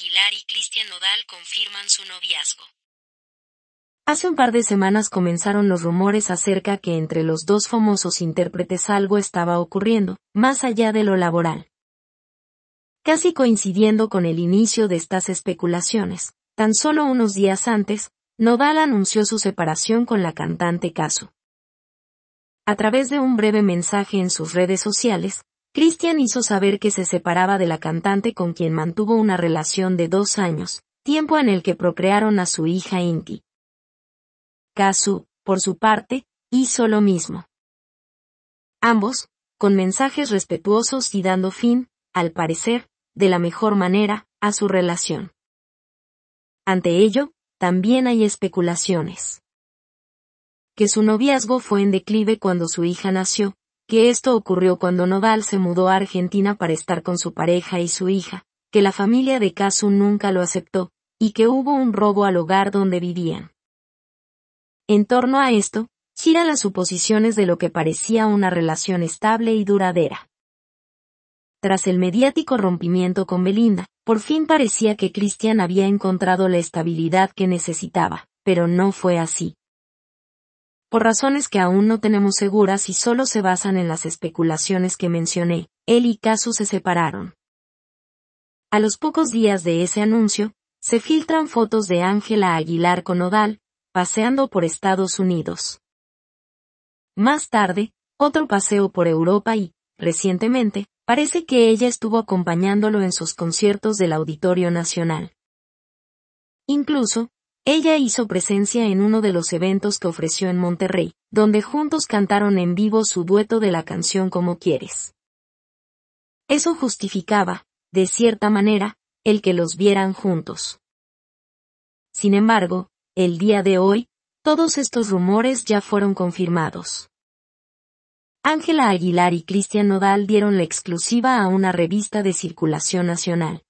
Aguilar y Cristian Nodal confirman su noviazgo. Hace un par de semanas comenzaron los rumores acerca que entre los dos famosos intérpretes algo estaba ocurriendo, más allá de lo laboral. Casi coincidiendo con el inicio de estas especulaciones, tan solo unos días antes, Nodal anunció su separación con la cantante Casu. A través de un breve mensaje en sus redes sociales, Christian hizo saber que se separaba de la cantante con quien mantuvo una relación de dos años, tiempo en el que procrearon a su hija Inti. Kazu, por su parte, hizo lo mismo. Ambos, con mensajes respetuosos y dando fin, al parecer, de la mejor manera, a su relación. Ante ello, también hay especulaciones. Que su noviazgo fue en declive cuando su hija nació, que esto ocurrió cuando Nodal se mudó a Argentina para estar con su pareja y su hija, que la familia de Casu nunca lo aceptó, y que hubo un robo al hogar donde vivían. En torno a esto, gira las suposiciones de lo que parecía una relación estable y duradera. Tras el mediático rompimiento con Belinda, por fin parecía que Cristian había encontrado la estabilidad que necesitaba, pero no fue así por razones que aún no tenemos seguras y solo se basan en las especulaciones que mencioné, él y Casu se separaron. A los pocos días de ese anuncio, se filtran fotos de Ángela Aguilar con Odal, paseando por Estados Unidos. Más tarde, otro paseo por Europa y, recientemente, parece que ella estuvo acompañándolo en sus conciertos del Auditorio Nacional. Incluso, ella hizo presencia en uno de los eventos que ofreció en Monterrey, donde juntos cantaron en vivo su dueto de la canción Como quieres. Eso justificaba, de cierta manera, el que los vieran juntos. Sin embargo, el día de hoy, todos estos rumores ya fueron confirmados. Ángela Aguilar y Cristian Nodal dieron la exclusiva a una revista de circulación nacional.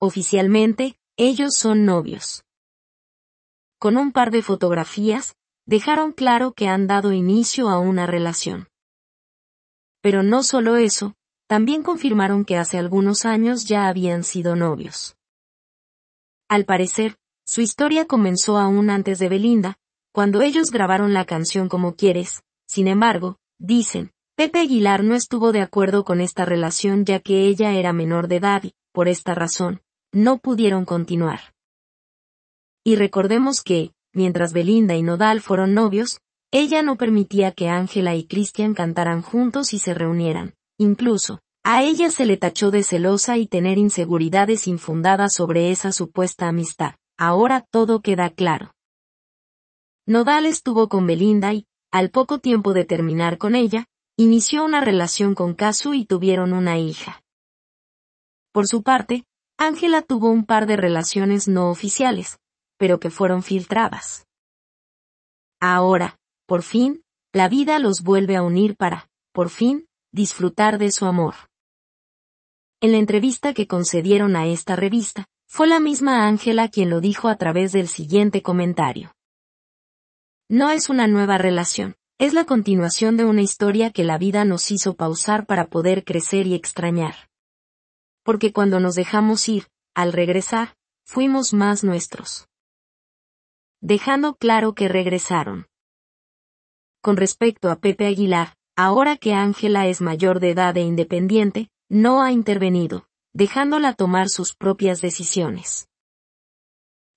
Oficialmente, ellos son novios con un par de fotografías, dejaron claro que han dado inicio a una relación. Pero no solo eso, también confirmaron que hace algunos años ya habían sido novios. Al parecer, su historia comenzó aún antes de Belinda, cuando ellos grabaron la canción Como Quieres, sin embargo, dicen, Pepe Aguilar no estuvo de acuerdo con esta relación ya que ella era menor de edad y, por esta razón, no pudieron continuar. Y recordemos que, mientras Belinda y Nodal fueron novios, ella no permitía que Ángela y Cristian cantaran juntos y se reunieran. Incluso, a ella se le tachó de celosa y tener inseguridades infundadas sobre esa supuesta amistad. Ahora todo queda claro. Nodal estuvo con Belinda y, al poco tiempo de terminar con ella, inició una relación con Casu y tuvieron una hija. Por su parte, Ángela tuvo un par de relaciones no oficiales, pero que fueron filtradas. Ahora, por fin, la vida los vuelve a unir para, por fin, disfrutar de su amor. En la entrevista que concedieron a esta revista, fue la misma Ángela quien lo dijo a través del siguiente comentario. No es una nueva relación, es la continuación de una historia que la vida nos hizo pausar para poder crecer y extrañar. Porque cuando nos dejamos ir, al regresar, fuimos más nuestros dejando claro que regresaron. Con respecto a Pepe Aguilar, ahora que Ángela es mayor de edad e independiente, no ha intervenido, dejándola tomar sus propias decisiones.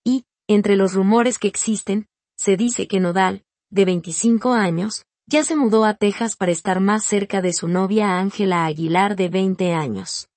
Y, entre los rumores que existen, se dice que Nodal, de 25 años, ya se mudó a Texas para estar más cerca de su novia Ángela Aguilar de 20 años.